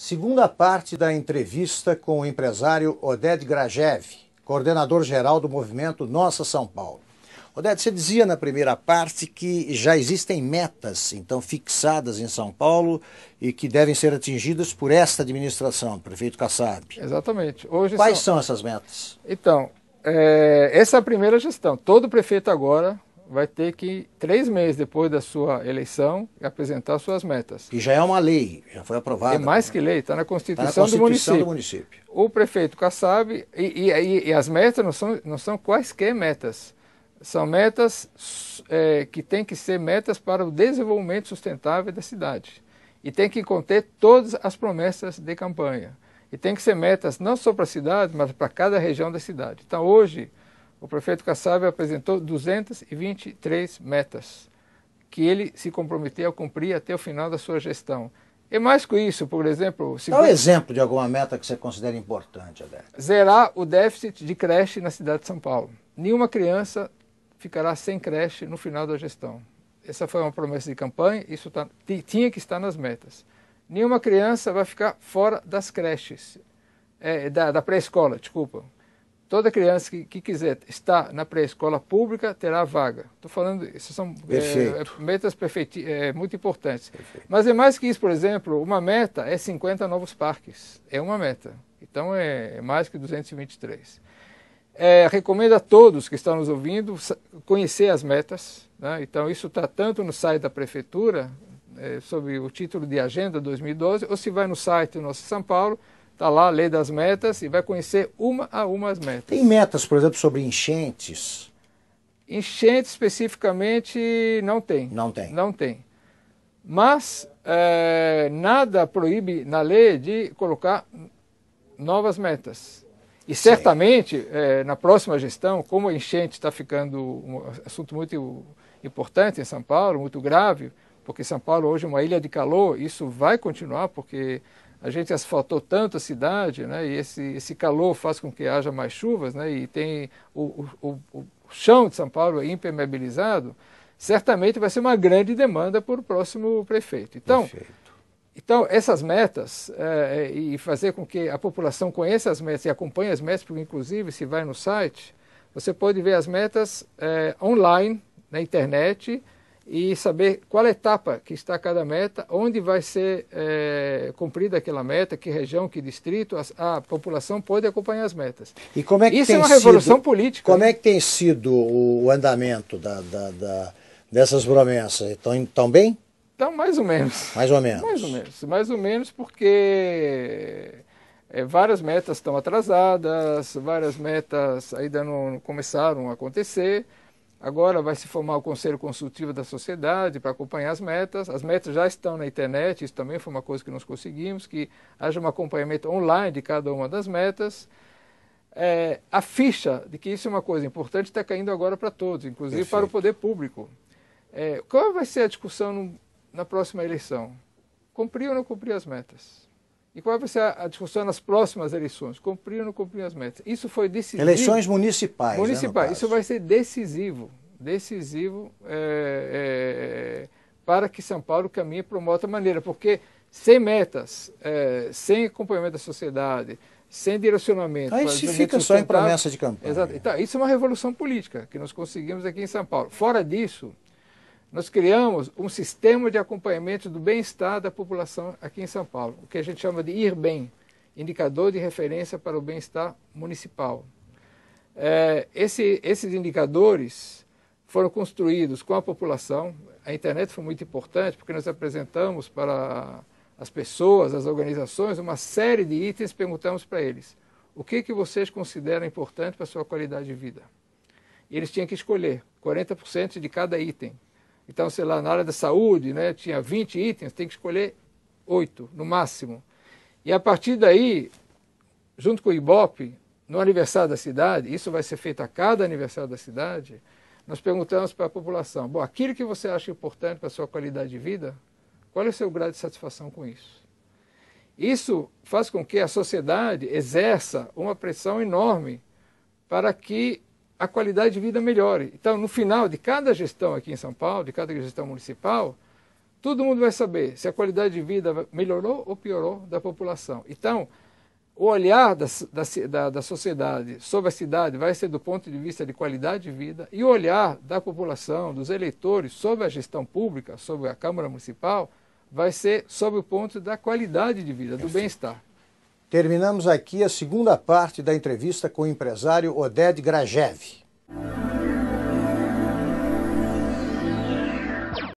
Segunda parte da entrevista com o empresário Oded Grajev, coordenador-geral do movimento Nossa São Paulo. Odete, você dizia na primeira parte que já existem metas, então, fixadas em São Paulo e que devem ser atingidas por esta administração, prefeito Kassab. Exatamente. Hoje Quais são... são essas metas? Então, é... essa é a primeira gestão. Todo prefeito agora vai ter que, três meses depois da sua eleição, apresentar suas metas. E já é uma lei, já foi aprovada. É mais que lei, está na, tá na Constituição, do, município. do município. O prefeito Kassab, e, e, e, as metas não são, não são quaisquer metas, são metas é, que têm que ser metas para o desenvolvimento sustentável da cidade. E tem que conter todas as promessas de campanha. E tem que ser metas não só para a cidade, mas para cada região da cidade. Então, hoje, o prefeito Kassab apresentou 223 metas que ele se comprometeu a cumprir até o final da sua gestão. E mais com isso, por exemplo... Segundo... Dá um exemplo de alguma meta que você considera importante, Alberto. Zerar o déficit de creche na cidade de São Paulo. Nenhuma criança ficará sem creche no final da gestão. Essa foi uma promessa de campanha, isso tá... tinha que estar nas metas. Nenhuma criança vai ficar fora das creches, é, da, da pré-escola, desculpa. Toda criança que, que quiser estar na pré-escola pública terá vaga. Estou falando, essas são é, é, metas perfeiti, é, muito importantes. Perfeito. Mas é mais que isso, por exemplo, uma meta é 50 novos parques. É uma meta. Então é, é mais que 223. É, recomendo a todos que estão nos ouvindo conhecer as metas. Né? Então, isso está tanto no site da Prefeitura, é, sob o título de Agenda 2012, ou se vai no site do nosso São Paulo, Está lá a lei das metas e vai conhecer uma a uma as metas. Tem metas, por exemplo, sobre enchentes? enchentes especificamente não tem. Não tem. Não tem. Mas é, nada proíbe na lei de colocar novas metas. E certamente, é, na próxima gestão, como a enchente está ficando um assunto muito importante em São Paulo, muito grave, porque São Paulo hoje é uma ilha de calor, isso vai continuar, porque a gente asfaltou tanto a cidade, né, e esse, esse calor faz com que haja mais chuvas, né, e tem o, o, o chão de São Paulo impermeabilizado, certamente vai ser uma grande demanda para o próximo prefeito. Então, Então, essas metas é, é, e fazer com que a população conheça as metas e acompanhe as metas, porque inclusive se vai no site, você pode ver as metas é, online, na internet, e saber qual etapa que está cada meta, onde vai ser é, cumprida aquela meta, que região, que distrito, a, a, população pode acompanhar as metas. E como é que Isso é uma sido, revolução política. Como né? é que tem sido o andamento da, da, da, dessas promessas? Estão tão bem? Então, mais ou menos. Mais ou menos. Mais ou menos, mais ou menos porque é, várias metas estão atrasadas, várias metas ainda não começaram a acontecer. Agora vai se formar o Conselho Consultivo da Sociedade para acompanhar as metas. As metas já estão na internet, isso também foi uma coisa que nós conseguimos, que haja um acompanhamento online de cada uma das metas. É, a ficha de que isso é uma coisa importante está caindo agora para todos, inclusive Perfeito. para o poder público. É, qual vai ser a discussão no, na próxima eleição? Cumprir ou não cumprir as metas? E qual vai ser a discussão nas próximas eleições? Cumprir ou não cumprir as metas? Isso foi decisivo. Eleições municipais. Né, municipais. Né, isso vai ser decisivo. Decisivo é, é, é, para que São Paulo caminhe para uma outra maneira. Porque sem metas, é, sem acompanhamento da sociedade, sem direcionamento. Aí se fica só em promessa de campanha. Exato. Então, isso é uma revolução política que nós conseguimos aqui em São Paulo. Fora disso, nós criamos um sistema de acompanhamento do bem-estar da população aqui em São Paulo, o que a gente chama de IRBEM, Indicador de Referência para o Bem-Estar Municipal. É, esse, esses indicadores foram construídos com a população, a internet foi muito importante porque nós apresentamos para as pessoas, as organizações, uma série de itens, perguntamos para eles, o que, que vocês consideram importante para a sua qualidade de vida? E eles tinham que escolher 40% de cada item. Então, sei lá, na área da saúde, né, tinha 20 itens, tem que escolher 8 no máximo. E a partir daí, junto com o IBOP, no aniversário da cidade, isso vai ser feito a cada aniversário da cidade, nós perguntamos para a população: bom, aquilo que você acha importante para a sua qualidade de vida, qual é o seu grau de satisfação com isso? Isso faz com que a sociedade exerça uma pressão enorme para que a qualidade de vida melhore. Então, no final de cada gestão aqui em São Paulo, de cada gestão municipal, todo mundo vai saber se a qualidade de vida melhorou ou piorou da população. Então, o olhar da, da, da sociedade sobre a cidade vai ser do ponto de vista de qualidade de vida e o olhar da população, dos eleitores sobre a gestão pública, sobre a Câmara Municipal, vai ser sobre o ponto da qualidade de vida, do bem-estar. Terminamos aqui a segunda parte da entrevista com o empresário Oded Grajev.